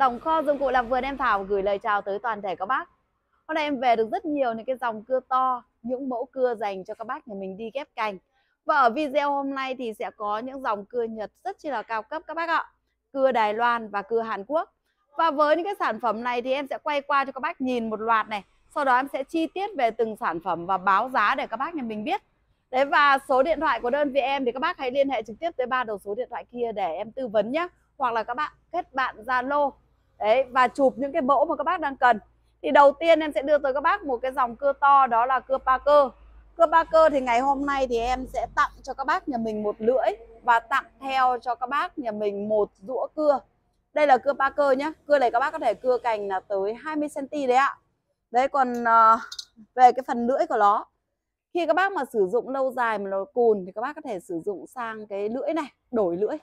Tổng kho dụng cụ làm vườn em Thảo gửi lời chào tới toàn thể các bác. Hôm nay em về được rất nhiều những cái dòng cưa to, những mẫu cưa dành cho các bác nhà mình đi ghép cành. Và ở video hôm nay thì sẽ có những dòng cưa Nhật rất chi là cao cấp các bác ạ. Cưa Đài Loan và cưa Hàn Quốc. Và với những cái sản phẩm này thì em sẽ quay qua cho các bác nhìn một loạt này. Sau đó em sẽ chi tiết về từng sản phẩm và báo giá để các bác nhà mình biết. Đấy và số điện thoại của đơn vị em thì các bác hãy liên hệ trực tiếp tới ba đầu số điện thoại kia để em tư vấn nhé. Hoặc là các bạn kết bạn Zalo đấy và chụp những cái mẫu mà các bác đang cần thì đầu tiên em sẽ đưa tới các bác một cái dòng cưa to đó là cưa pa cơ cưa pa cơ thì ngày hôm nay thì em sẽ tặng cho các bác nhà mình một lưỡi và tặng theo cho các bác nhà mình một rũa cưa đây là cưa pa cơ nhé cưa này các bác có thể cưa cành là tới 20 cm đấy ạ đấy còn uh, về cái phần lưỡi của nó khi các bác mà sử dụng lâu dài mà nó cùn thì các bác có thể sử dụng sang cái lưỡi này đổi lưỡi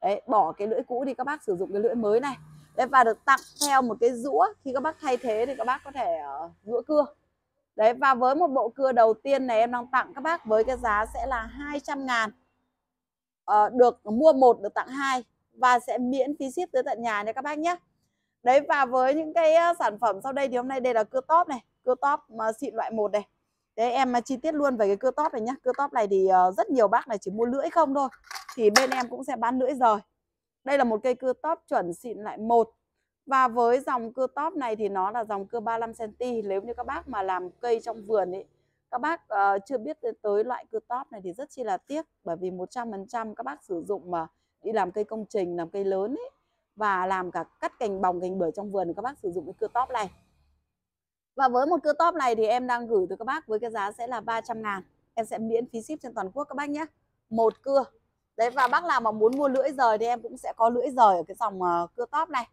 đấy bỏ cái lưỡi cũ thì các bác sử dụng cái lưỡi mới này đấy và được tặng theo một cái rũa khi các bác thay thế thì các bác có thể uh, rũa cưa đấy và với một bộ cưa đầu tiên này em đang tặng các bác với cái giá sẽ là 200 ngàn uh, được mua một được tặng hai và sẽ miễn phí ship tới tận nhà nha các bác nhé đấy và với những cái ờ, sản phẩm sau đây thì hôm nay đây là cưa top này cưa top mà xịn loại một này đấy em chi tiết luôn về cái cưa top này nhé cưa top này thì rất nhiều bác này chỉ mua lưỡi không thôi thì bên em cũng sẽ bán lưỡi rồi đây là một cây cưa top chuẩn xịn lại một. Và với dòng cưa top này thì nó là dòng cưa 35cm. Nếu như các bác mà làm cây trong vườn ấy, các bác uh, chưa biết tới loại cưa top này thì rất chi là tiếc. Bởi vì 100% các bác sử dụng mà đi làm cây công trình, làm cây lớn ấy, và làm cả cắt cành bòng cành bưởi trong vườn thì các bác sử dụng cái cưa top này. Và với một cưa top này thì em đang gửi tới các bác với cái giá sẽ là 300 ngàn. Em sẽ miễn phí ship trên toàn quốc các bác nhé. Một cưa đấy và bác nào mà muốn mua lưỡi rời thì em cũng sẽ có lưỡi rời ở cái dòng uh, cưa top này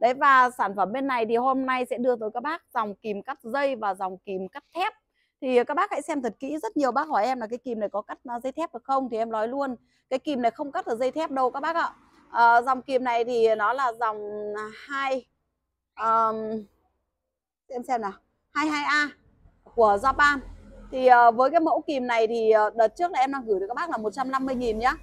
đấy và sản phẩm bên này thì hôm nay sẽ đưa tới các bác dòng kìm cắt dây và dòng kìm cắt thép thì các bác hãy xem thật kỹ rất nhiều bác hỏi em là cái kìm này có cắt ờ, dây thép được không thì em nói luôn cái kìm này không cắt được dây thép đâu các bác ạ à, dòng kìm này thì nó là dòng hai um, em xem nào 22A của Japan thì ờ, với cái mẫu kìm này thì ờ, đợt trước là em đang gửi được các bác là 150 nghìn nhá.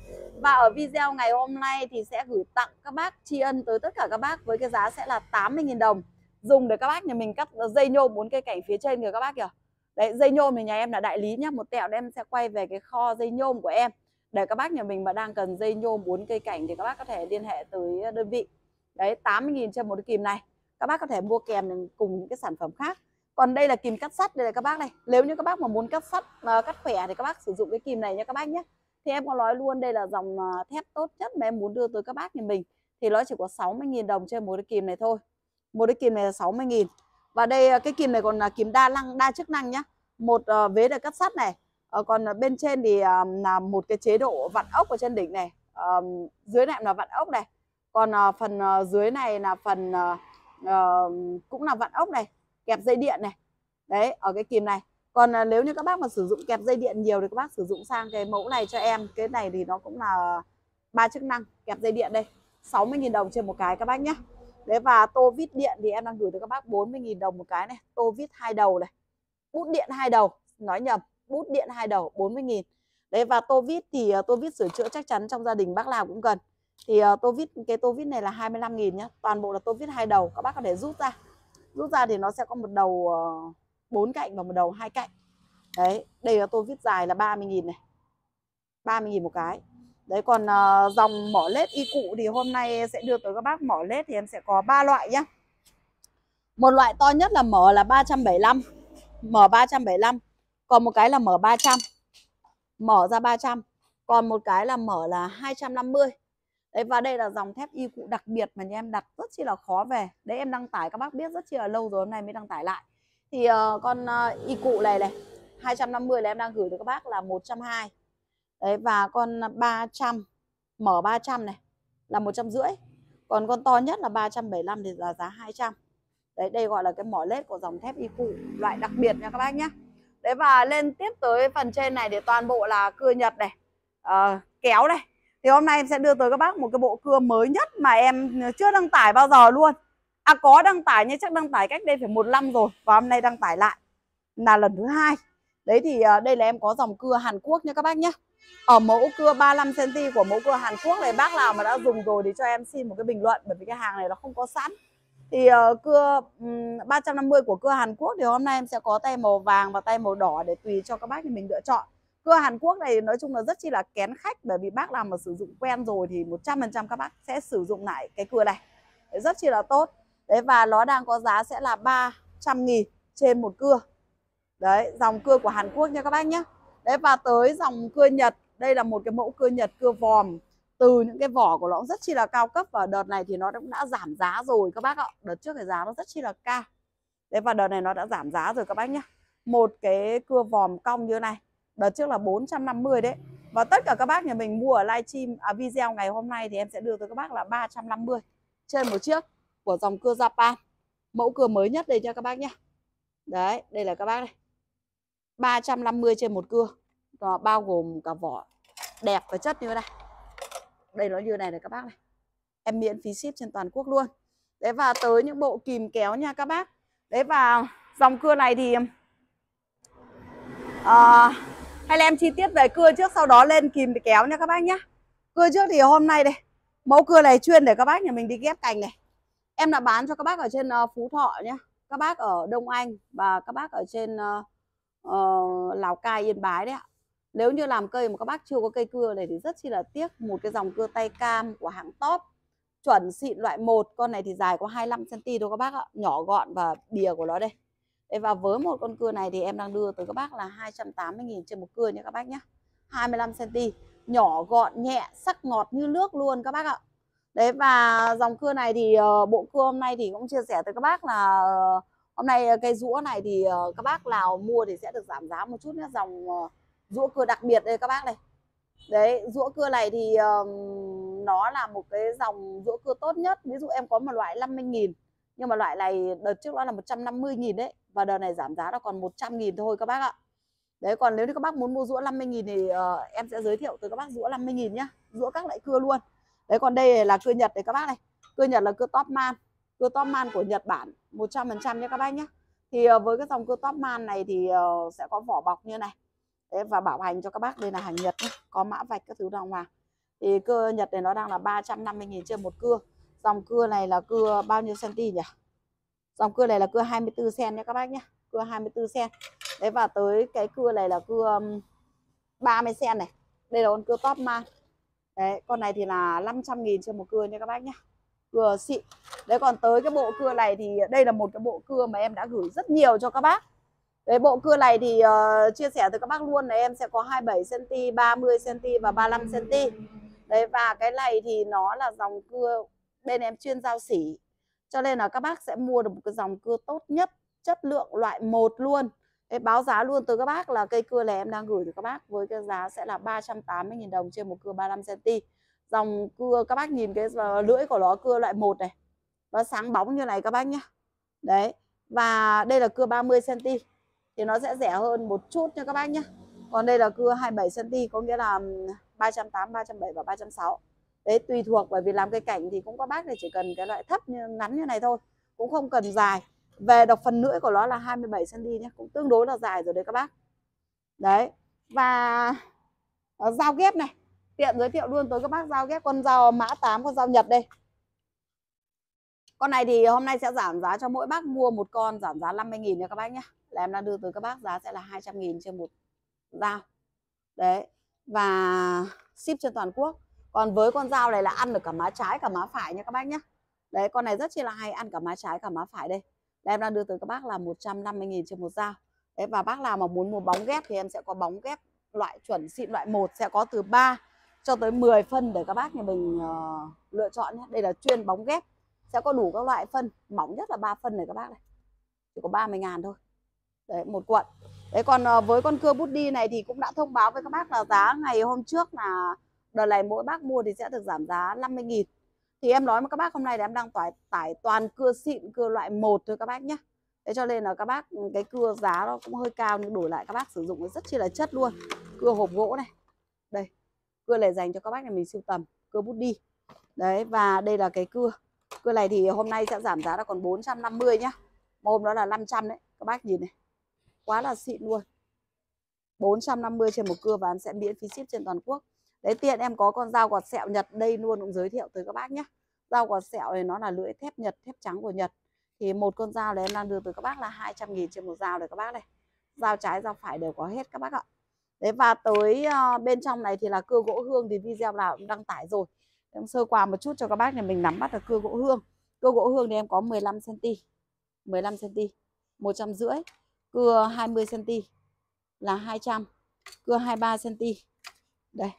Và ở video ngày hôm nay thì sẽ gửi tặng các bác tri ân tới tất cả các bác với cái giá sẽ là 80 000 đồng. Dùng để các bác nhà mình cắt dây nhôm bốn cây cảnh phía trên kìa các bác kìa. Đấy, dây nhôm thì nhà em là đại lý nhá, một tẹo em sẽ quay về cái kho dây nhôm của em. Để các bác nhà mình mà đang cần dây nhôm bốn cây cảnh thì các bác có thể liên hệ tới đơn vị. Đấy, 80 000 cho một cái kìm này. Các bác có thể mua kèm cùng những cái sản phẩm khác còn đây là kìm cắt sắt đây là các bác này nếu như các bác mà muốn cắt sắt à, cắt khỏe thì các bác sử dụng cái kìm này nha các bác nhé thì em có nói luôn đây là dòng à, thép tốt nhất mà em muốn đưa tới các bác nhà mình thì nó chỉ có 60.000 đồng trên một cái kìm này thôi một cái kìm này là 60.000 và đây à, cái kìm này còn là kìm đa năng đa chức năng nhá một uh, vế là cắt sắt này uh, còn bên trên thì um, là một cái chế độ vặn ốc ở trên đỉnh này um, dưới này là vặn ốc này còn uh, phần uh, dưới này là phần uh, uh, cũng là vặn ốc này kẹp dây điện này đấy ở cái kìm này còn à, nếu như các bác mà sử dụng kẹp dây điện nhiều thì các bác sử dụng sang cái mẫu này cho em cái này thì nó cũng là ba chức năng kẹp dây điện đây 60.000 đồng trên một cái các bác nhé Đấy và tô vít điện thì em đang gửi cho các bác 40.000 đồng một cái này Tô vít hai đầu này Bút điện hai đầu Nói nhầm Bút điện hai đầu 40.000 Đấy và tô vít thì à, tô vít sửa chữa chắc chắn trong gia đình bác nào cũng cần Thì à, tô vít cái tô vít này là 25.000 nhé Toàn bộ là tô vít hai đầu Các bác có thể rút ra rút ra thì nó sẽ có một đầu ờ, bốn cạnh và một đầu hai cạnh đấy đây là tôi viết dài là 30.000 này 30.000 một cái đấy còn ờ, dòng mỏ lết y cụ thì hôm nay sẽ đưa tới các bác mỏ lết thì em sẽ có ba loại nhé một loại to nhất là mở là 375 mở 375 còn một cái là mở 300 mở ra 300 còn một cái là mở là 250 đấy và đây là dòng thép y cụ đặc biệt mà nhà em đặt rất chi là khó về đấy em đăng tải các bác biết rất chi là lâu rồi hôm nay mới đăng tải lại thì uh, con uh, y cụ này này 250 là em đang gửi cho các bác là 120 đấy và con 300 ờ, mở 300 này là 150 còn con to nhất là 375 thì là giá 200 đấy đây gọi là cái mỏ lết của dòng thép y cụ loại đặc biệt nha các bác nhé đấy và lên tiếp tới phần trên này để toàn bộ là cưa nhật này uh, kéo này thì hôm nay em sẽ đưa tới các bác một cái bộ cưa mới nhất mà em chưa đăng tải bao giờ luôn à có đăng tải nhưng chắc đăng tải cách đây phải một năm rồi và hôm nay đăng tải lại là lần thứ hai đấy thì ờ, đây là em có dòng cưa Hàn Quốc nha các bác nhé ở mẫu cưa 35cm của mẫu cưa Hàn Quốc này bác nào mà đã dùng rồi thì cho em xin một cái bình luận bởi vì cái hàng này nó không có sẵn thì uh, cưa um, 350 của cưa Hàn Quốc thì hôm nay em sẽ có tay màu vàng và tay màu đỏ để tùy cho các bác thì mình lựa chọn Cưa Hàn Quốc này nói chung là rất chi là kén khách bởi vì bác làm mà sử dụng quen rồi thì 100% các bác sẽ sử dụng lại cái cưa này. rất chi là tốt. Đấy và nó đang có giá sẽ là 300 nghìn trên một cưa. Đấy, dòng cưa của Hàn Quốc nha các bác nhé. Đấy và tới dòng cưa Nhật, đây là một cái mẫu cưa Nhật cưa vòm từ những cái vỏ của nó rất chi là cao cấp và đợt này thì nó cũng đã giảm giá rồi các bác ạ. Đợt trước cái giá nó rất chi là cao. Đấy và đợt này nó đã giảm giá rồi các bác nhé. Một cái cưa vòm cong như thế này đợt trước là 450 đấy và tất cả các bác nhà mình mua ở livestream à, video ngày hôm nay thì em sẽ đưa tới các bác là 350 trên một chiếc của dòng cưa Japan mẫu cưa mới nhất đây cho các bác nhé đấy đây là các bác này 350 trên một cưa nó bao gồm cả vỏ đẹp và chất như thế này đây nó như này này các bác này em miễn phí ship trên toàn quốc luôn đấy và tới những bộ kìm kéo nha các bác đấy và dòng cưa này thì à, hay là em chi tiết về cưa trước sau đó lên kìm để kéo nha các bác nhá cưa trước thì hôm nay đây mẫu cưa này chuyên để các bác nhà mình đi ghép cành này em đã bán cho các bác ở trên uh, phú thọ nhá các bác ở đông anh và các bác ở trên uh, uh, lào cai yên bái đấy ạ nếu như làm cây mà các bác chưa có cây cưa này thì rất chi là tiếc một cái dòng cưa tay cam của hãng top chuẩn xịn loại một con này thì dài có 25 cm thôi các bác ạ nhỏ gọn và bìa của nó đây và với một con cưa này thì em đang đưa tới các bác là 280.000 trên một cưa nhé các bác nhé 25cm Nhỏ gọn nhẹ sắc ngọt như nước luôn các bác ạ Đấy và dòng cưa này thì ờ, bộ cưa hôm nay thì cũng chia sẻ tới các bác là ờ, Hôm nay ờ, cây rũa này thì các bác nào mua thì sẽ được giảm giá một chút nhé Dòng rũa cưa đặc biệt đây các bác này Đấy rũa cưa này thì nó là một cái dòng rũa cưa tốt nhất Ví dụ em có một loại 50.000 nhưng mà loại này đợt trước đó là 150 nghìn đấy và đợt này giảm giá nó còn 100 nghìn thôi các bác ạ đấy còn nếu như các bác muốn mua rũa 50 nghìn thì uh, em sẽ giới thiệu tới các bác rũa 50 nghìn nhá rũa các loại cưa luôn đấy còn đây là cưa Nhật đấy các bác này cưa Nhật là cưa top man cưa top man của Nhật Bản 100% nhé các bác nhé thì uh, với cái dòng cưa top man này thì uh, sẽ có vỏ bọc như này đấy, và bảo hành cho các bác đây là hàng Nhật nhé. có mã vạch các thứ đàng hoàng thì cưa Nhật này nó đang là 350 nghìn trên một cưa dòng cưa này là cưa bao nhiêu cm nhỉ dòng cưa này là cưa 24 cm nhé các bác nhé cưa 24 cm đấy và tới cái cưa này là cưa 30 cm này đây là con cưa top man đấy con này thì là 500 nghìn cho một cưa nha các bác nhé cưa xịn đấy còn tới cái bộ cưa này thì đây là một cái bộ cưa mà em đã gửi rất nhiều cho các bác Đấy, bộ cưa này thì uh, chia sẻ với các bác luôn là em sẽ có 27cm, 30cm và 35cm Đấy và cái này thì nó là dòng cưa bên em chuyên giao sỉ cho nên là các bác sẽ mua được một cái dòng cưa tốt nhất chất lượng loại một luôn Thế báo giá luôn từ các bác là cây cưa này em đang gửi cho các bác với cái giá sẽ là 380.000 đồng trên một cưa 35cm. Dòng cưa các bác nhìn cái lưỡi của nó cưa loại một này. Nó sáng bóng như này các bác nhá. Đấy. Và đây là cưa 30cm. Thì nó sẽ rẻ hơn một chút nha các bác nhá. Còn đây là cưa 27cm có nghĩa là 380, 370 và 360 đấy tùy thuộc bởi vì làm cây cảnh thì cũng có bác thì chỉ cần cái loại thấp như ngắn như này thôi cũng không cần dài về độc phần lưỡi của nó là 27 cm nhé cũng tương đối là dài rồi đấy các bác đấy và à, dao ghép này tiện giới thiệu luôn tới các bác dao ghép con dao mã 8 con dao Nhật đây con này thì hôm nay sẽ giảm giá cho mỗi bác mua một con giảm giá 50.000 nha các bác nhé là em đang đưa tới các bác giá sẽ là 200.000 trên một dao đấy và ship trên toàn quốc còn với con dao này là ăn được cả má trái cả má phải nha các bác nhé đấy con này rất chi là hay ăn cả má trái cả má phải đây đây em đang đưa tới các bác là 150.000 trên một dao đấy và bác nào mà muốn mua bóng ghép thì em sẽ có bóng ghép loại chuẩn xịn loại 1 sẽ có từ 3 cho tới 10 phân để các bác nhà mình uh, lựa chọn nhé. Đây là chuyên bóng ghép sẽ có đủ các loại phân mỏng nhất là 3 phân này các bác này chỉ có 30 ngàn thôi đấy một cuộn đấy còn uh, với con cưa bút đi này thì cũng đã thông báo với các bác là giá ngày hôm trước là Đợt này mỗi bác mua thì sẽ được giảm giá 50 nghìn Thì em nói với các bác hôm nay là em đang tải, tải toàn cưa xịn, cưa loại 1 thôi các bác nhé Thế cho nên là các bác ừ, cái cưa giá nó cũng hơi cao nhưng đổi lại các bác sử dụng nó rất chi là chất luôn Cưa hộp gỗ này Đây, cưa này dành cho các bác này mình sưu tầm, cưa bút đi Đấy, và đây là cái cưa Cưa này thì hôm nay sẽ giảm giá là còn 450 nhá Mà hôm đó là 500 đấy, các bác nhìn này Quá là xịn luôn 450 trên một cưa và em sẽ miễn phí ship trên toàn quốc đấy tiện em có con dao quạt sẹo Nhật đây luôn cũng giới thiệu tới các bác nhé dao quạt sẹo này nó là lưỡi thép Nhật thép trắng của Nhật thì một con dao này em đang đưa tới các bác là 200 nghìn trên một dao này các bác này dao trái dao phải đều có hết các bác ạ đấy và tới ờ, bên trong này thì là cưa gỗ hương thì video nào cũng đăng tải rồi em sơ qua một chút cho các bác này mình nắm bắt được cưa gỗ hương cưa gỗ hương thì em có 15 cm 15 cm 150 cưa 20 cm là 200 cưa 23 cm đây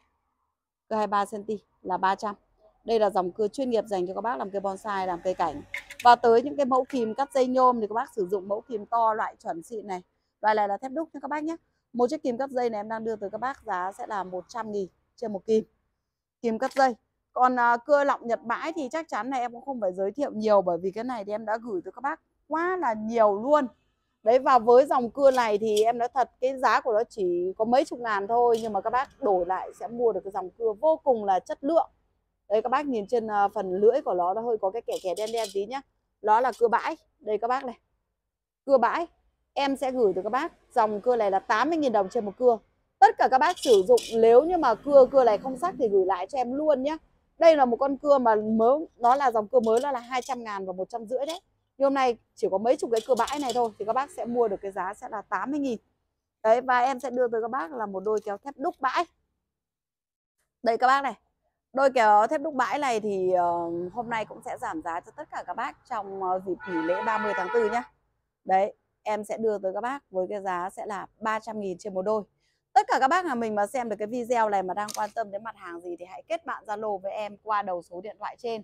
cưa 23 cm là 300. Đây là dòng cưa chuyên nghiệp dành cho các bác làm cây bonsai, làm cây cảnh. Và tới những cái mẫu kìm cắt dây nhôm thì các bác sử dụng mẫu kìm to loại chuẩn xịn này. Loại này là thép đúc nha các bác nhé. Một chiếc kìm cắt dây này em đang đưa tới các bác giá sẽ là 100 nghìn trên một kìm. Kìm cắt dây. Còn à, cưa lọng Nhật bãi thì chắc chắn này em cũng không phải giới thiệu nhiều bởi vì cái này thì em đã gửi tới các bác quá là nhiều luôn đấy và với dòng cưa này thì em nói thật cái giá của nó chỉ có mấy chục ngàn thôi nhưng mà các bác đổi lại sẽ mua được cái dòng cưa vô cùng là chất lượng đấy các bác nhìn trên ờ, phần lưỡi của nó nó hơi có cái kẻ kẻ đen đen tí nhá nó là cưa bãi đây các bác này cưa bãi em sẽ gửi từ các bác dòng cưa này là 80.000 đồng trên một cưa tất cả các bác sử dụng nếu như mà cưa cưa này không sắc thì gửi lại cho em luôn nhá đây là một con cưa mà mới nó là dòng cưa mới nó là 200 ngàn và một trăm rưỡi đấy nhưng hôm nay chỉ có mấy chục cái cửa bãi này thôi thì các bác sẽ mua được cái giá sẽ là 80.000 đấy và em sẽ đưa tới các bác là một đôi kéo thép đúc bãi đây các bác này đôi kéo thép đúc bãi này thì uh, hôm nay cũng sẽ giảm giá cho tất cả các bác trong uh, dịp nghỉ lễ 30 tháng 4 nhá đấy em sẽ đưa tới các bác với cái giá sẽ là 300.000 trên một đôi tất cả các bác nhà mình mà xem được cái video này mà đang quan tâm đến mặt hàng gì thì hãy kết bạn Zalo với em qua đầu số điện thoại trên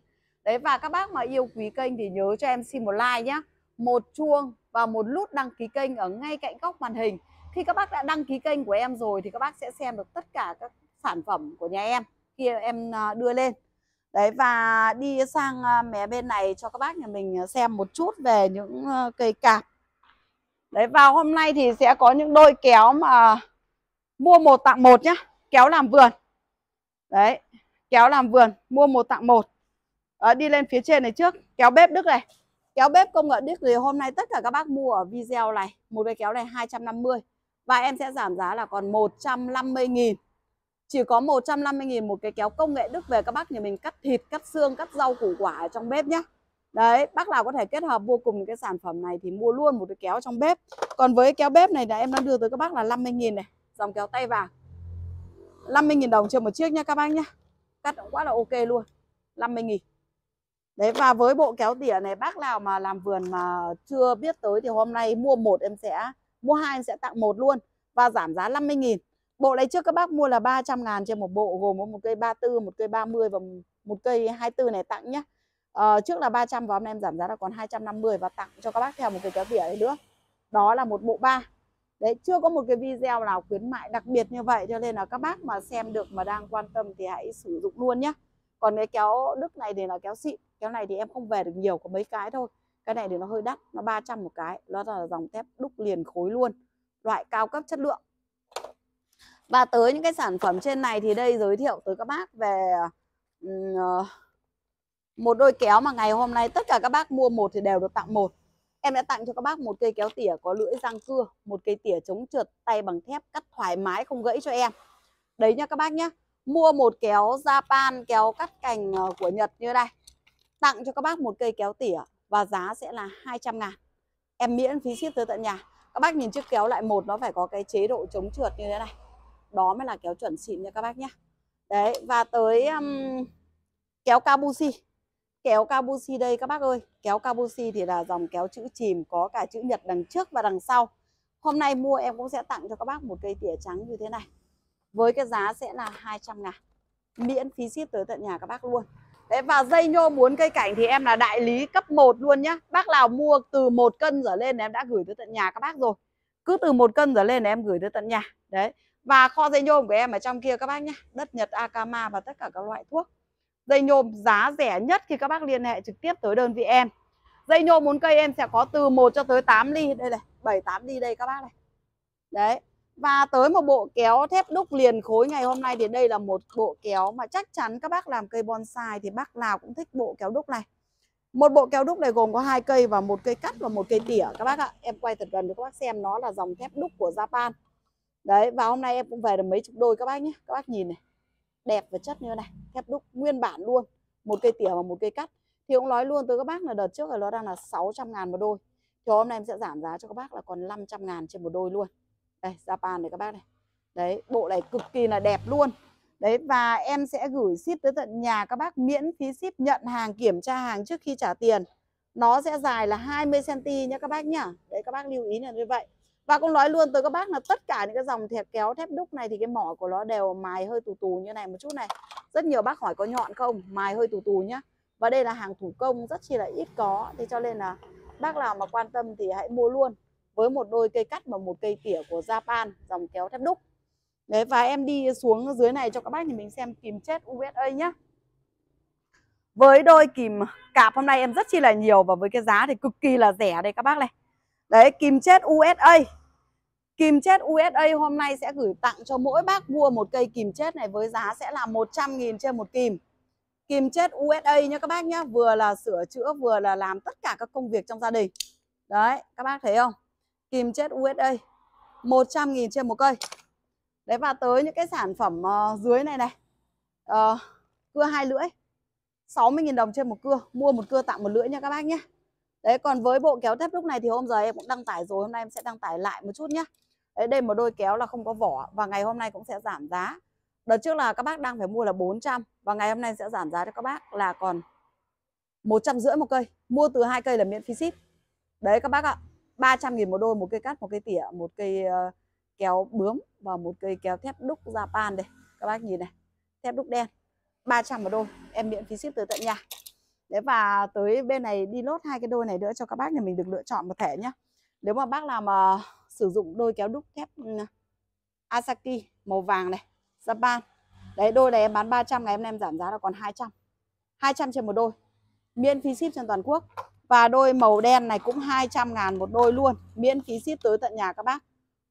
đấy và các bác mà yêu quý kênh thì nhớ cho em xin một like nhé một chuông và một nút đăng ký kênh ở ngay cạnh góc màn hình khi các bác đã đăng ký kênh của em rồi thì các bác sẽ xem được tất cả các sản phẩm của nhà em khi em à, đưa lên đấy và đi sang à, mé bên này cho các bác nhà mình à, xem một chút về những cây cạp đấy vào hôm nay thì sẽ có những đôi kéo mà mua một tặng một nhé, kéo làm vườn đấy kéo làm vườn mua một tặng một à, đi lên phía trên này trước kéo bếp đức này kéo bếp công nghệ đức thì hôm nay tất cả các bác mua ở video này một cái kéo này 250 và em sẽ giảm giá là còn 150.000 chỉ có 150.000 một cái kéo công nghệ đức về các bác nhà mình cắt thịt cắt xương cắt rau củ quả ở trong bếp nhé Đấy, bác nào có thể kết hợp mua cùng cái sản phẩm này thì mua luôn một cái kéo trong bếp. Còn với kéo bếp này là em đang đưa tới các bác là 50.000 này, dòng kéo tay vàng. 50.000 đồng trên một chiếc nha các bác nhé Cắt cũng quá là ok luôn. 50.000. Đấy và với bộ kéo tỉa này bác nào mà làm vườn mà chưa biết tới thì hôm nay mua một em sẽ mua hai em sẽ tặng một luôn và giảm giá 50 000 Bộ này trước các bác mua là 300 ngàn trên một bộ gồm có một cây 34, một cây 30 và một cây 24 này tặng nhá À, trước là 300 và hôm nay em giảm giá là còn 250 và tặng cho các bác theo một cái kéo tỉa đấy nữa. Đó là một bộ ba Đấy, chưa có một cái video nào khuyến mại đặc biệt như vậy cho nên là các bác mà xem được mà đang quan tâm thì hãy sử dụng luôn nhé còn cái kéo đức này thì là kéo xịn kéo này thì em không về được nhiều có mấy cái thôi cái này thì nó hơi đắt nó 300 một cái nó là dòng thép đúc liền khối luôn loại cao cấp chất lượng và tới những cái sản phẩm trên này thì đây giới thiệu tới các bác về ờ, một đôi kéo mà ngày hôm nay tất cả các bác mua một thì đều được tặng một em đã tặng cho các bác một cây kéo tỉa có lưỡi răng cưa một cây tỉa chống trượt tay bằng thép cắt thoải mái không gãy cho em đấy nha các bác nhé mua một kéo Japan kéo cắt cành ờ, của Nhật như đây tặng cho các bác một cây kéo tỉa và giá sẽ là 200 ngàn em miễn phí ship tới tận nhà các bác nhìn chiếc kéo lại một nó phải có cái chế độ chống trượt như thế này đó mới là kéo chuẩn xịn nha các bác nhé đấy và tới um, kéo kabushi kéo kabushi đây các bác ơi kéo kabushi thì là dòng kéo chữ chìm có cả chữ nhật đằng trước và đằng sau hôm nay mua em cũng sẽ tặng cho các bác một cây tỉa trắng như thế này với cái giá sẽ là 200 ngàn miễn phí ship tới tận nhà các bác luôn Đấy, và dây nhôm muốn cây cảnh thì em là đại lý cấp 1 luôn nhá Bác nào mua từ một cân trở lên em đã gửi tới tận nhà các bác rồi Cứ từ một cân trở lên em gửi tới tận nhà Đấy Và kho dây nhôm của em ở trong kia các bác nhá Đất Nhật Akama và tất cả các loại thuốc Dây nhôm giá rẻ nhất khi các bác liên hệ trực tiếp tới đơn vị em Dây nhôm muốn cây em sẽ có từ 1 cho tới 8 ly Đây này, bảy tám ly đây các bác này Đấy và tới một bộ kéo thép đúc liền khối ngày hôm nay thì đây là một bộ kéo mà chắc chắn các bác làm cây bonsai thì bác nào cũng thích bộ kéo đúc này. Một bộ kéo đúc này gồm có hai cây và một cây cắt và một cây tỉa các bác ạ. Em quay thật gần cho các bác xem nó là dòng thép đúc của Japan. Đấy và hôm nay em cũng về được mấy chục đôi các bác nhé. Các bác nhìn này. Đẹp và chất như này, thép đúc nguyên bản luôn. Một cây tỉa và một cây cắt. Thì cũng nói luôn tới các bác là đợt trước là nó đang là 600 ngàn một đôi. Thì hôm nay em sẽ giảm giá cho các bác là còn 500 ngàn trên một đôi luôn đây Japan này các bác này đấy bộ này cực kỳ là đẹp luôn đấy và em sẽ gửi ship tới tận nhà các bác miễn phí ship nhận hàng kiểm tra hàng trước khi trả tiền nó sẽ dài là 20 cm nhé các bác nhá đấy các bác lưu ý là như vậy và cũng nói luôn tới các bác là tất cả những cái dòng thẹp kéo thép đúc này thì cái mỏ của nó đều mài hơi tù tù như này một chút này rất nhiều bác hỏi có nhọn không mài hơi tù tù nhá và đây là hàng thủ công rất chi là ít có thì cho nên là bác nào mà quan tâm thì hãy mua luôn với một đôi cây cắt và một cây tỉa của Japan dòng kéo thép đúc. Đấy và em đi xuống dưới này cho các bác thì mình xem kìm chết USA nhé Với đôi kìm cạp hôm nay em rất chi là nhiều và với cái giá thì cực kỳ là rẻ đây các bác này. Đấy kìm chết USA. Kìm chết USA hôm nay sẽ gửi tặng cho mỗi bác mua một cây kìm chết này với giá sẽ là 100 000 trên một kìm. Kìm chết USA nhá các bác nhá, vừa là sửa chữa vừa là làm tất cả các công việc trong gia đình. Đấy, các bác thấy không? kìm chết USA 100.000 trên một cây đấy và tới những cái sản phẩm uh, dưới này này uh, cưa hai lưỡi 60.000 đồng trên một cưa mua một cưa tặng một lưỡi nha các bác nhé đấy còn với bộ kéo thép lúc này thì hôm giờ em cũng đăng tải rồi hôm nay em sẽ đăng tải lại một chút nhé đấy đây một đôi kéo là không có vỏ và ngày hôm nay cũng sẽ giảm giá đợt trước là các bác đang phải mua là 400 và ngày hôm nay sẽ giảm giá cho các bác là còn một trăm rưỡi một cây mua từ hai cây là miễn phí ship đấy các bác ạ 300 nghìn một đôi một cây cắt một cây tỉa một cây ờ, kéo bướm và một cây kéo thép đúc Japan đây các bác nhìn này thép đúc đen 300 một đôi em miễn phí ship tới tận nhà đấy và tới bên này đi lốt hai cái đôi này nữa cho các bác nhà mình được lựa chọn một thẻ nhá nếu mà bác làm mà sử dụng đôi kéo đúc thép ừ, Asaki màu vàng này Japan đấy đôi này em bán 300 ngày hôm nay em giảm giá là còn 200 200 trên một đôi miễn phí ship trên toàn quốc và đôi màu đen này cũng 200 ngàn một đôi luôn Miễn phí ship tới tận nhà các bác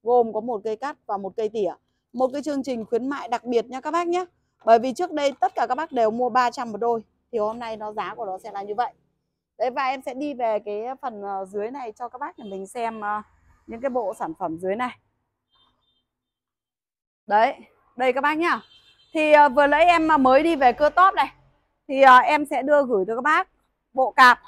Gồm có một cây cắt và một cây tỉa Một cái chương trình khuyến mại đặc biệt nha các bác nhé Bởi vì trước đây tất cả các bác đều mua 300 một đôi Thì hôm nay nó giá của nó sẽ là như vậy Đấy và em sẽ đi về cái phần ờ, dưới này cho các bác để mình xem ờ, những cái bộ sản phẩm dưới này Đấy, đây các bác nhá Thì ờ, vừa lấy em mới đi về cơ top này Thì em sẽ đưa gửi cho các bác bộ cạp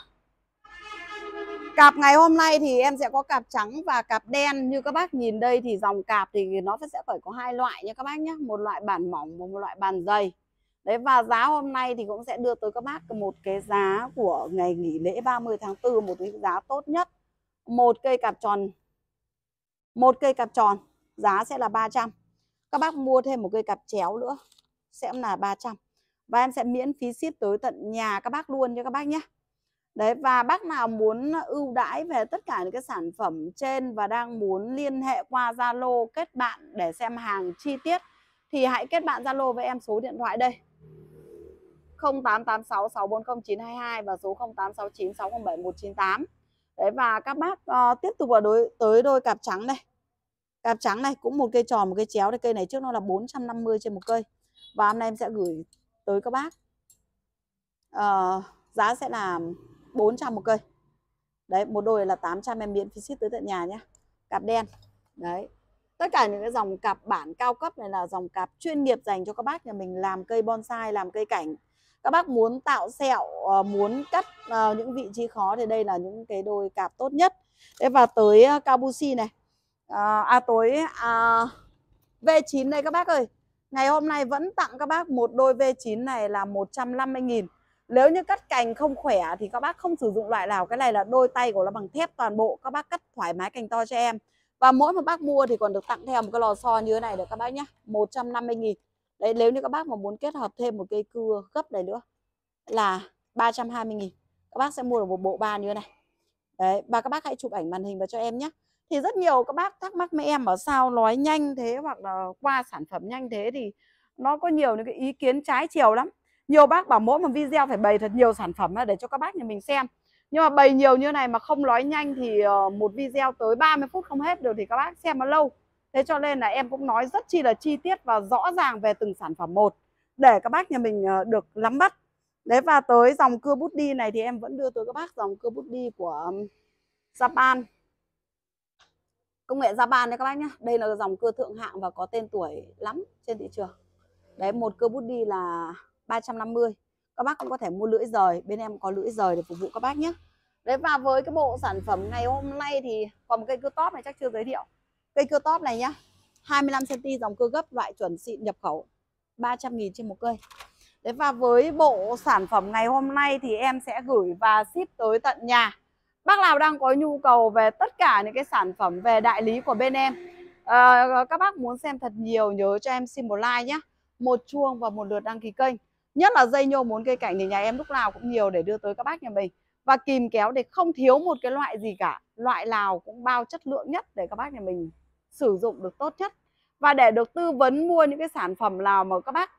Cạp ngày hôm nay thì em sẽ có cạp trắng và cạp đen Như các bác nhìn đây thì dòng cạp thì nó sẽ phải có hai loại nha các bác nhé Một loại bản mỏng và một loại bản dày Đấy và giá hôm nay thì cũng sẽ đưa tới các bác một cái giá của ngày nghỉ lễ 30 tháng 4 Một cái giá tốt nhất Một cây cạp tròn Một cây cạp tròn giá sẽ là 300 Các bác mua thêm một cây cạp chéo nữa sẽ là 300 Và em sẽ miễn phí ship tới tận nhà các bác luôn cho các bác nhé Đấy và bác nào muốn ưu đãi về tất cả những cái sản phẩm trên và đang muốn liên hệ qua Zalo kết bạn để xem hàng chi tiết thì hãy kết bạn Zalo với em số điện thoại đây. 0886640922 và số 0869607198 Đấy và các bác uh, tiếp tục vào đối tới đôi cạp trắng đây. Cạp trắng này cũng một cây tròn một cây chéo đây, cây này trước nó là 450 trên một cây. Và hôm nay em sẽ gửi tới các bác. Uh, giá sẽ là 400 một cây đấy một đôi là 800 em miễn phí ship tới tận nhà nhé cặp đen đấy tất cả những cái dòng cặp bản cao cấp này là dòng cặp chuyên nghiệp dành cho các bác nhà mình làm cây bonsai làm cây cảnh các bác muốn tạo sẹo ờ, muốn cắt ờ, những vị trí khó thì đây là những cái đôi cặp tốt nhất và tới ờ, Kabushi này à, à tối à, V9 đây các bác ơi ngày hôm nay vẫn tặng các bác một đôi V9 này là 150 nghìn nếu như cắt cành không khỏe thì các bác không sử dụng loại nào cái này là đôi tay của nó bằng thép toàn bộ các bác cắt thoải mái cành to cho em và mỗi một bác mua thì còn được tặng theo một cái lò xo như thế này được các bác nhé 150 nghìn đấy nếu như các bác mà muốn kết hợp thêm một cây cưa gấp này nữa là 320 nghìn các bác sẽ mua được một bộ ba như thế này đấy và các bác hãy chụp ảnh màn hình vào cho em nhé thì rất nhiều các bác thắc mắc với em ở sao nói nhanh thế hoặc là qua sản phẩm nhanh thế thì nó có nhiều những cái ý kiến trái chiều lắm nhiều bác bảo mỗi một video phải bày thật nhiều sản phẩm để cho các bác nhà mình xem nhưng mà bày nhiều như này mà không nói nhanh thì ờ, một video tới 30 phút không hết được thì các bác xem nó lâu thế cho nên là em cũng nói rất chi là chi tiết và rõ ràng về từng sản phẩm một để các bác nhà mình ờ, được nắm bắt đấy và tới dòng cưa bút đi này thì em vẫn đưa tới các bác dòng cưa bút đi của Japan công nghệ Japan đấy các bác nhé đây là dòng cưa thượng hạng và có tên tuổi lắm trên thị trường đấy một cưa bút đi là 350 các bác cũng có thể mua lưỡi rời bên em có lưỡi rời để phục vụ các bác nhé đấy và với cái bộ sản phẩm ngày hôm nay thì còn một cây cưa top này chắc chưa giới thiệu cây cưa top này nhá 25 cm dòng cưa gấp loại chuẩn xịn nhập khẩu 300 000 trên một cây đấy và với bộ sản phẩm ngày hôm nay thì em sẽ gửi và ship tới tận nhà bác nào đang có nhu cầu về tất cả những cái sản phẩm về đại lý của bên em à, các bác muốn xem thật nhiều nhớ cho em xin một like nhé một chuông và một lượt đăng ký kênh nhất là dây nhôm muốn cây cảnh thì nhà em lúc nào cũng nhiều để đưa tới các bác nhà mình và kìm kéo để không thiếu một cái loại gì cả loại nào cũng bao chất lượng nhất để các bác nhà mình sử dụng được tốt nhất và để được tư vấn mua những cái sản phẩm nào mà các bác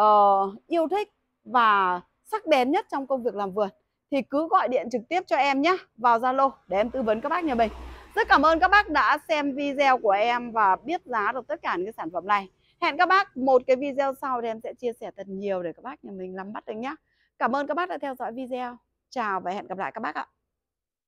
uh, yêu thích và sắc bén nhất trong công việc làm vườn thì cứ gọi điện trực tiếp cho em nhé vào Zalo để em tư vấn các bác nhà mình rất cảm ơn các bác đã xem video của em và biết giá được tất cả những cái sản phẩm này Hẹn các bác một cái video sau thì em sẽ chia sẻ thật nhiều để các bác nhà mình nắm bắt được nhé. Cảm ơn các bác đã theo dõi video. Chào và hẹn gặp lại các bác ạ.